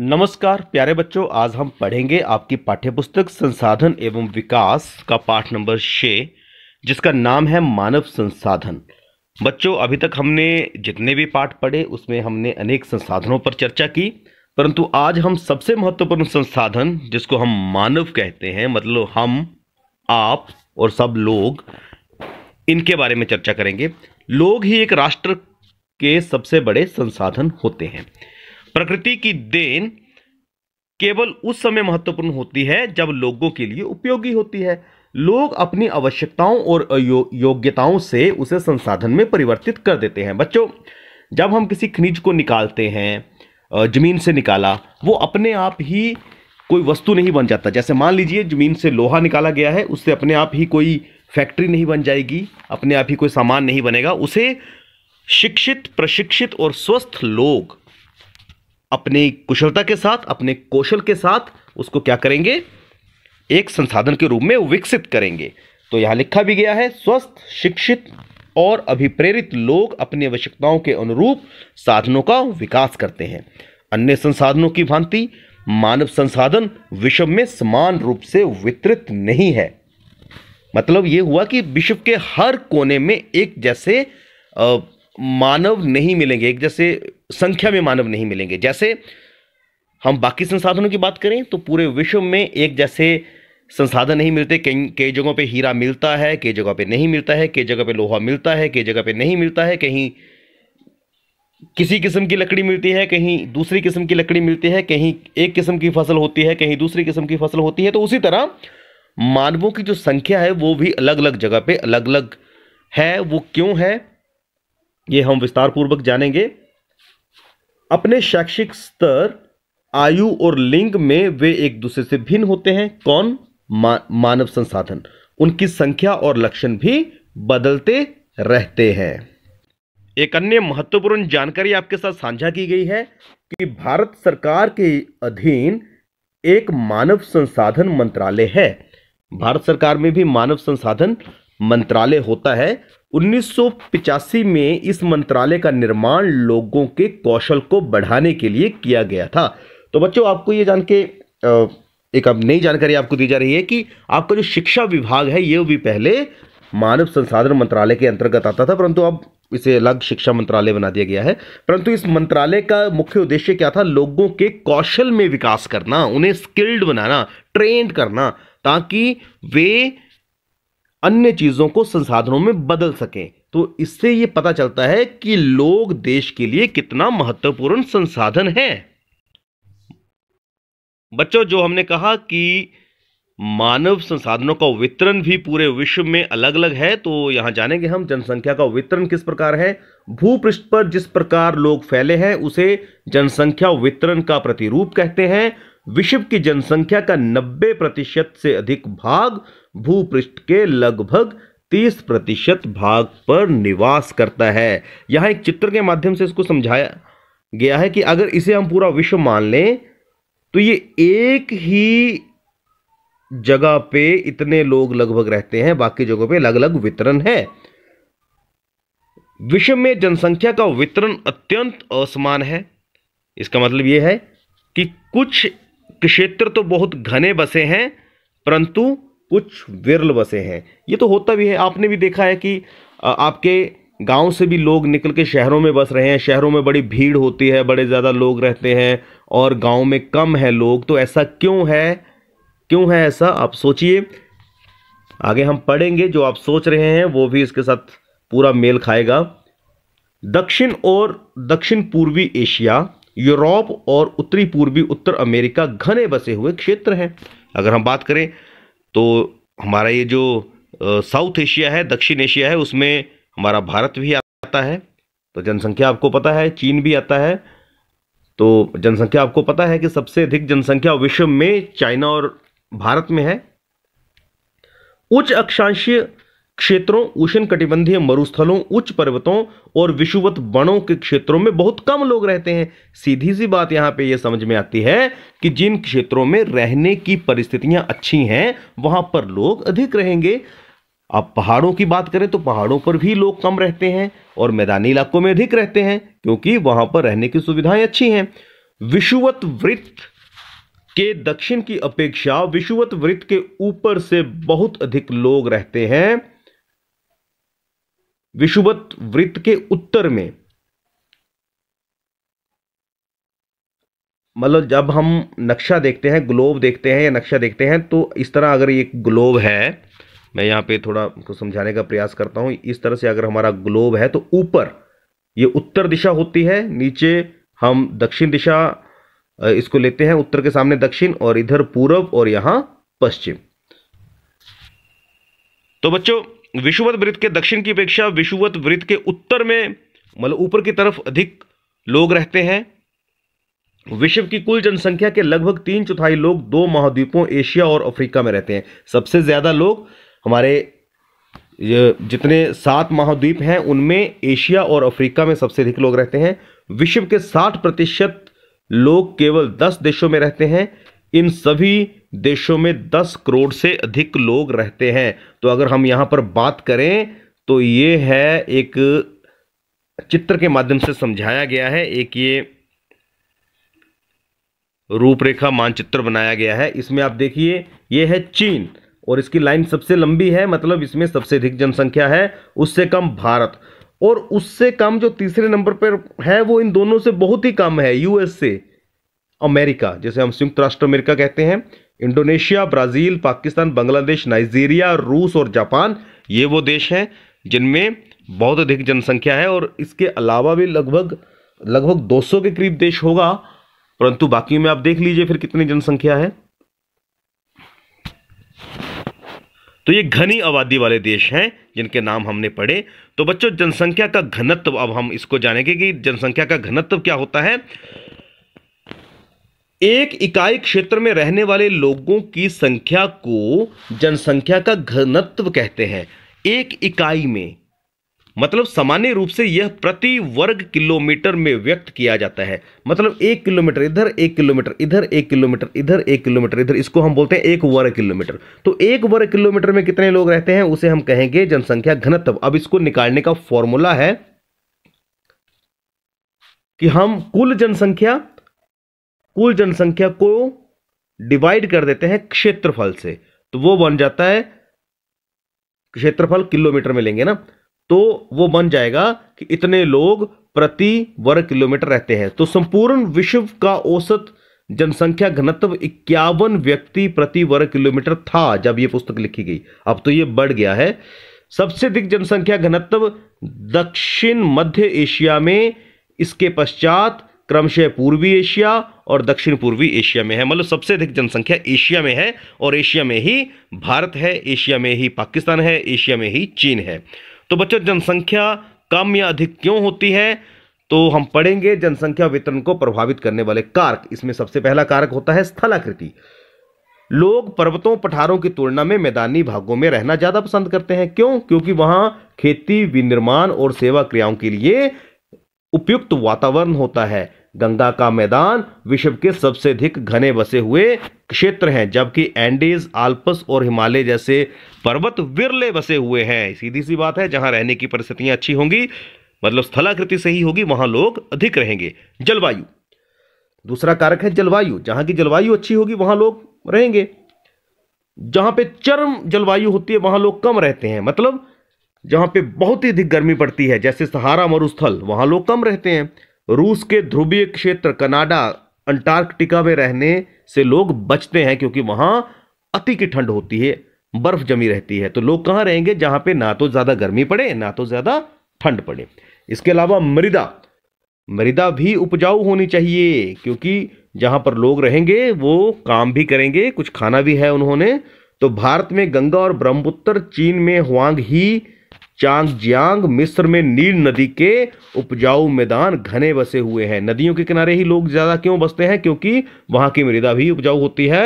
नमस्कार प्यारे बच्चों आज हम पढ़ेंगे आपकी पाठ्यपुस्तक संसाधन एवं विकास का पाठ नंबर छः जिसका नाम है मानव संसाधन बच्चों अभी तक हमने जितने भी पाठ पढ़े उसमें हमने अनेक संसाधनों पर चर्चा की परंतु आज हम सबसे महत्वपूर्ण संसाधन जिसको हम मानव कहते हैं मतलब हम आप और सब लोग इनके बारे में चर्चा करेंगे लोग ही एक राष्ट्र के सबसे बड़े संसाधन होते हैं प्रकृति की देन केवल उस समय महत्वपूर्ण होती है जब लोगों के लिए उपयोगी होती है लोग अपनी आवश्यकताओं और यो, योग्यताओं से उसे संसाधन में परिवर्तित कर देते हैं बच्चों जब हम किसी खनिज को निकालते हैं जमीन से निकाला वो अपने आप ही कोई वस्तु नहीं बन जाता जैसे मान लीजिए जमीन से लोहा निकाला गया है उससे अपने आप ही कोई फैक्ट्री नहीं बन जाएगी अपने आप ही कोई सामान नहीं बनेगा उसे शिक्षित प्रशिक्षित और स्वस्थ लोग अपनी कुशलता के साथ अपने कौशल के साथ उसको क्या करेंगे एक संसाधन के रूप में विकसित करेंगे तो यहां लिखा भी गया है स्वस्थ शिक्षित और अभिप्रेरित लोग अपनी आवश्यकताओं के अनुरूप साधनों का विकास करते हैं अन्य संसाधनों की भांति मानव संसाधन विश्व में समान रूप से वितरित नहीं है मतलब ये हुआ कि विश्व के हर कोने में एक जैसे आ, मानव नहीं मिलेंगे एक जैसे संख्या में मानव नहीं मिलेंगे जैसे हम बाकी संसाधनों की बात करें तो पूरे विश्व में एक जैसे संसाधन नहीं मिलते कई कई जगहों पे हीरा मिलता है कई जगह पे नहीं मिलता है कई जगह पे लोहा मिलता है कई जगह पे नहीं मिलता है कहीं किसी किस्म की लकड़ी मिलती है कहीं दूसरी किस्म की लकड़ी मिलती है कहीं एक किस्म की फसल होती है कहीं दूसरी किस्म की फसल होती है तो उसी तरह मानवों की जो संख्या है वो भी अलग अलग जगह पे अलग अलग है वो क्यों है ये हम विस्तारपूर्वक जानेंगे अपने शैक्षिक स्तर आयु और लिंग में वे एक दूसरे से भिन्न होते हैं कौन मा, मानव संसाधन उनकी संख्या और लक्षण भी बदलते रहते हैं एक अन्य महत्वपूर्ण जानकारी आपके साथ साझा की गई है कि भारत सरकार के अधीन एक मानव संसाधन मंत्रालय है भारत सरकार में भी मानव संसाधन मंत्रालय होता है 1985 में इस मंत्रालय का निर्माण लोगों के कौशल को बढ़ाने के लिए किया गया था तो बच्चों आपको ये जान के एक अब नई जानकारी आपको दी जा रही है कि आपका जो शिक्षा विभाग है ये भी पहले मानव संसाधन मंत्रालय के अंतर्गत आता था परंतु अब इसे अलग शिक्षा मंत्रालय बना दिया गया है परंतु इस मंत्रालय का मुख्य उद्देश्य क्या था लोगों के कौशल में विकास करना उन्हें स्किल्ड बनाना ट्रेंड करना ताकि वे अन्य चीज़ों को संसाधनों में बदल सकें तो इससे ये पता चलता है कि लोग देश के लिए कितना महत्वपूर्ण संसाधन है बच्चों जो हमने कहा कि मानव संसाधनों का वितरण भी पूरे विश्व में अलग अलग है तो यहां जानेंगे हम जनसंख्या का वितरण किस प्रकार है भूपृष्ठ पर जिस प्रकार लोग फैले हैं उसे जनसंख्या वितरण का प्रतिरूप कहते हैं विश्व की जनसंख्या का 90 प्रतिशत से अधिक भाग भूपृष्ठ के लगभग 30 प्रतिशत भाग पर निवास करता है यहाँ एक चित्र के माध्यम से इसको समझाया गया है कि अगर इसे हम पूरा विश्व मान लें तो ये एक ही जगह पे इतने लोग लगभग रहते हैं बाकी जगहों पे अलग अलग वितरण है विश्व में जनसंख्या का वितरण अत्यंत असमान है इसका मतलब यह है कि कुछ क्षेत्र तो बहुत घने बसे हैं परंतु कुछ विरल बसे हैं ये तो होता भी है आपने भी देखा है कि आपके गांव से भी लोग निकल के शहरों में बस रहे हैं शहरों में बड़ी भीड़ होती है बड़े ज़्यादा लोग रहते हैं और गांव में कम है लोग तो ऐसा क्यों है क्यों है ऐसा आप सोचिए आगे हम पढ़ेंगे जो आप सोच रहे हैं वो भी इसके साथ पूरा मेल खाएगा दक्षिण और दक्षिण पूर्वी एशिया यूरोप और उत्तरी पूर्वी उत्तर अमेरिका घने बसे हुए क्षेत्र हैं अगर हम बात करें तो हमारा ये जो साउथ एशिया है दक्षिण एशिया है उसमें हमारा भारत भी आता है तो जनसंख्या आपको पता है चीन भी आता है तो जनसंख्या आपको पता है कि सबसे अधिक जनसंख्या विश्व में चाइना और भारत में है उच्च अक्षांशीय क्षेत्रों उष्ण कटिबंधीय मरुस्थलों उच्च पर्वतों और विषुवत वनों के क्षेत्रों में बहुत कम लोग रहते हैं सीधी सी बात यहाँ पे ये यह समझ में आती है कि जिन क्षेत्रों में रहने की परिस्थितियाँ अच्छी हैं वहाँ पर लोग अधिक रहेंगे अब पहाड़ों की बात करें तो पहाड़ों पर भी लोग कम रहते हैं और मैदानी इलाकों में अधिक रहते हैं क्योंकि वहां पर रहने की सुविधाएं अच्छी हैं विषुवत वृत्त के दक्षिण की अपेक्षा विषुवत वृत्त के ऊपर से बहुत अधिक लोग रहते हैं विषुवत वृत्त के उत्तर में मतलब जब हम नक्शा देखते हैं ग्लोब देखते हैं या नक्शा देखते हैं तो इस तरह अगर ये ग्लोब है मैं यहाँ पे थोड़ा उसको समझाने का प्रयास करता हूँ इस तरह से अगर हमारा ग्लोब है तो ऊपर ये उत्तर दिशा होती है नीचे हम दक्षिण दिशा इसको लेते हैं उत्तर के सामने दक्षिण और इधर पूर्व और यहाँ पश्चिम तो बच्चों विषुवत वृत्त के दक्षिण की अपेक्षा विषुवत वृत्त के उत्तर में मतलब ऊपर की तरफ अधिक लोग रहते हैं विश्व की कुल जनसंख्या के लगभग तीन चौथाई लोग दो महाद्वीपों एशिया और अफ्रीका में रहते हैं सबसे ज़्यादा लोग हमारे जितने सात महाद्वीप हैं उनमें एशिया और अफ्रीका में सबसे अधिक लोग रहते हैं विश्व के साठ प्रतिशत लोग केवल दस देशों में रहते हैं इन सभी देशों में 10 करोड़ से अधिक लोग रहते हैं तो अगर हम यहाँ पर बात करें तो ये है एक चित्र के माध्यम से समझाया गया है एक ये रूपरेखा मानचित्र बनाया गया है इसमें आप देखिए ये है चीन और इसकी लाइन सबसे लंबी है मतलब इसमें सबसे अधिक जनसंख्या है उससे कम भारत और उससे कम जो तीसरे नंबर पर है वो इन दोनों से बहुत ही कम है यूएसए अमेरिका जैसे हम संयुक्त राष्ट्र अमेरिका कहते हैं Indonesia Brazil Pakistan Bangladesh Nigeria रूस और जापान ये वो देश हैं जिनमें बहुत अधिक जनसंख्या है और इसके अलावा भी लगभग लगभग 200 के करीब देश होगा परंतु बाकी में आप देख लीजिए फिर कितनी जनसंख्या है तो ये घनी आबादी वाले देश हैं जिनके नाम हमने पढ़े तो बच्चों जनसंख्या का घनत्व अब हम इसको जानेंगे कि जनसंख्या का घनत्व क्या होता है एक इकाई क्षेत्र में रहने वाले लोगों की संख्या को जनसंख्या का घनत्व कहते हैं एक इकाई में मतलब सामान्य रूप से यह प्रति वर्ग किलोमीटर में व्यक्त किया जाता है मतलब एक किलोमीटर इधर एक किलोमीटर इधर एक किलोमीटर इधर एक किलोमीटर इधर इसको हम बोलते हैं एक वर्ग किलोमीटर तो एक वर्ग किलोमीटर में कितने लोग रहते हैं उसे हम कहेंगे जनसंख्या घनत्व अब इसको निकालने का फॉर्मूला है कि हम कुल जनसंख्या कुल जनसंख्या को डिवाइड कर देते हैं क्षेत्रफल से तो वो बन जाता है क्षेत्रफल किलोमीटर में लेंगे ना तो वो बन जाएगा कि इतने लोग प्रति वर्ग किलोमीटर रहते हैं तो संपूर्ण विश्व का औसत जनसंख्या घनत्व इक्यावन व्यक्ति प्रति वर्ग किलोमीटर था जब ये पुस्तक लिखी गई अब तो ये बढ़ गया है सबसे अधिक जनसंख्या घनत्व दक्षिण मध्य एशिया में इसके पश्चात क्रमशः पूर्वी एशिया और दक्षिण पूर्वी एशिया में है मतलब सबसे अधिक जनसंख्या एशिया में है और एशिया में ही भारत है एशिया में ही पाकिस्तान है एशिया में ही चीन है तो बच्चों जनसंख्या कम या अधिक क्यों होती है तो हम पढ़ेंगे जनसंख्या वितरण को प्रभावित करने वाले कारक इसमें सबसे पहला कारक होता है स्थलाकृति लोग पर्वतों पठारों की तुलना में मैदानी भागों में रहना ज़्यादा पसंद करते हैं क्यों क्योंकि वहाँ खेती विनिर्माण और सेवा क्रियाओं के लिए उपयुक्त वातावरण होता है गंगा का मैदान विश्व के सबसे अधिक घने बसे हुए क्षेत्र हैं जबकि एंडीज आल्पस और हिमालय जैसे पर्वत विरले बसे हुए हैं सीधी सी बात है जहां रहने की परिस्थितियां अच्छी होंगी मतलब स्थलाकृति से ही होगी वहां लोग अधिक रहेंगे जलवायु दूसरा कारक है जलवायु जहां की जलवायु अच्छी होगी वहां लोग रहेंगे जहां पे चरम जलवायु होती है वहां लोग कम रहते हैं मतलब जहां पे बहुत ही अधिक गर्मी पड़ती है जैसे सहारा मरुस्थल वहां लोग कम रहते हैं रूस के ध्रुवीय क्षेत्र कनाडा अंटार्कटिका में रहने से लोग बचते हैं क्योंकि वहां अति की ठंड होती है बर्फ जमी रहती है तो लोग कहाँ रहेंगे जहां पे ना तो ज्यादा गर्मी पड़े ना तो ज्यादा ठंड पड़े इसके अलावा मृदा मृदा भी उपजाऊ होनी चाहिए क्योंकि जहां पर लोग रहेंगे वो काम भी करेंगे कुछ खाना भी है उन्होंने तो भारत में गंगा और ब्रह्मपुत्र चीन में हुआंग ही चांगजियांग मिस्र में नील नदी के उपजाऊ मैदान घने बसे हुए हैं नदियों के किनारे ही लोग ज़्यादा क्यों बसते हैं क्योंकि वहां की मृदा भी उपजाऊ होती है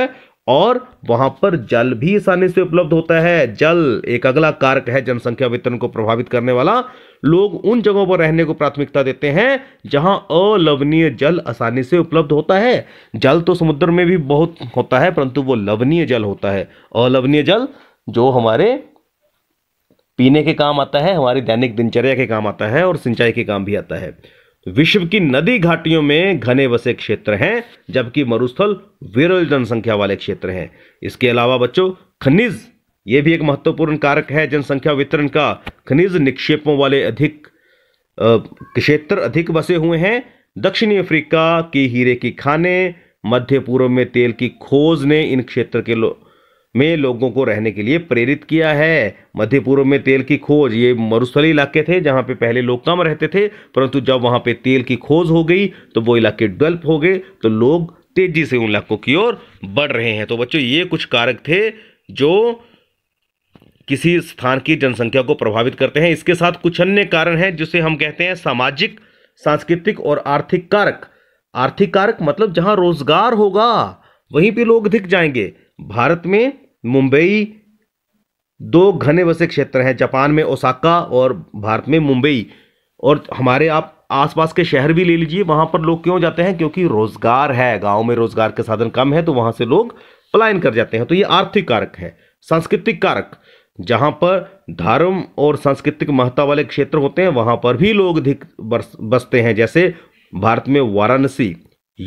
और वहां पर जल भी आसानी से उपलब्ध होता है जल एक अगला कारक है जनसंख्या वितरण को प्रभावित करने वाला लोग उन जगहों पर रहने को प्राथमिकता देते हैं जहाँ अलवनीय जल आसानी से उपलब्ध होता है जल तो समुद्र में भी बहुत होता है परंतु वो लवनीय जल होता है अलवनीय जल जो हमारे पीने के काम आता है हमारी दैनिक दिनचर्या के काम आता है और सिंचाई के काम भी आता है विश्व की नदी घाटियों में घने बसे क्षेत्र हैं जबकि मरुस्थल विरल जनसंख्या वाले क्षेत्र हैं इसके अलावा बच्चों खनिज ये भी एक महत्वपूर्ण कारक है जनसंख्या वितरण का खनिज निक्षेपों वाले अधिक क्षेत्र अधिक बसे हुए हैं दक्षिणी अफ्रीका की हीरे की खाने मध्य पूर्व में तेल की खोज ने इन क्षेत्र के लोग में लोगों को रहने के लिए प्रेरित किया है मध्य पूर्व में तेल की खोज ये मरुस्थली इलाके थे जहाँ पे पहले लोग कम रहते थे परंतु जब वहाँ पे तेल की खोज हो गई तो वो इलाके डेवलप हो गए तो लोग तेजी से उन इलाकों की ओर बढ़ रहे हैं तो बच्चों ये कुछ कारक थे जो किसी स्थान की जनसंख्या को प्रभावित करते हैं इसके साथ कुछ अन्य कारण हैं जिसे हम कहते हैं सामाजिक सांस्कृतिक और आर्थिक कारक आर्थिक कारक मतलब जहाँ रोजगार होगा वहीं पे लोग दिख जाएंगे भारत में मुंबई दो घने बसे क्षेत्र हैं जापान में ओसाका और भारत में मुंबई और हमारे आप आसपास के शहर भी ले लीजिए वहाँ पर लोग क्यों जाते हैं क्योंकि रोज़गार है गांव में रोज़गार के साधन कम है तो वहाँ से लोग पलायन कर जाते हैं तो ये आर्थिक कारक है सांस्कृतिक कारक जहाँ पर धर्म और सांस्कृतिक महत्ता वाले क्षेत्र होते हैं वहाँ पर भी लोग अधिक बसते हैं जैसे भारत में वाराणसी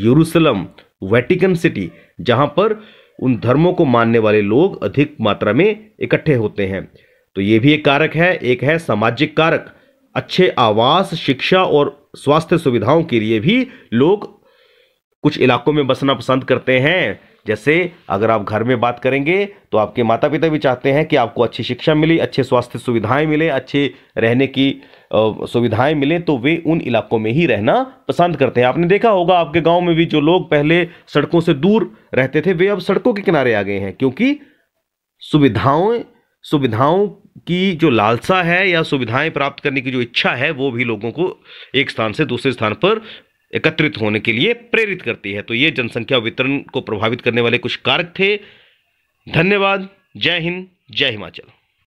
यूरूसलम वेटिकन सिटी जहाँ पर उन धर्मों को मानने वाले लोग अधिक मात्रा में इकट्ठे होते हैं तो ये भी एक कारक है एक है सामाजिक कारक अच्छे आवास शिक्षा और स्वास्थ्य सुविधाओं के लिए भी लोग कुछ इलाकों में बसना पसंद करते हैं जैसे अगर आप घर में बात करेंगे तो आपके माता पिता भी चाहते हैं कि आपको अच्छी शिक्षा मिले अच्छे स्वास्थ्य सुविधाएं मिले अच्छे रहने की सुविधाएं मिले तो वे उन इलाकों में ही रहना पसंद करते हैं आपने देखा होगा आपके गाँव में भी जो लोग पहले सड़कों से दूर रहते थे वे अब सड़कों के किनारे आ गए हैं क्योंकि सुविधाओं सुविधाओं की जो लालसा है या सुविधाएं प्राप्त करने की जो इच्छा है वो भी लोगों को एक स्थान से दूसरे स्थान पर एकत्रित होने के लिए प्रेरित करती है तो ये जनसंख्या वितरण को प्रभावित करने वाले कुछ कारक थे धन्यवाद जय हिंद जय हिमाचल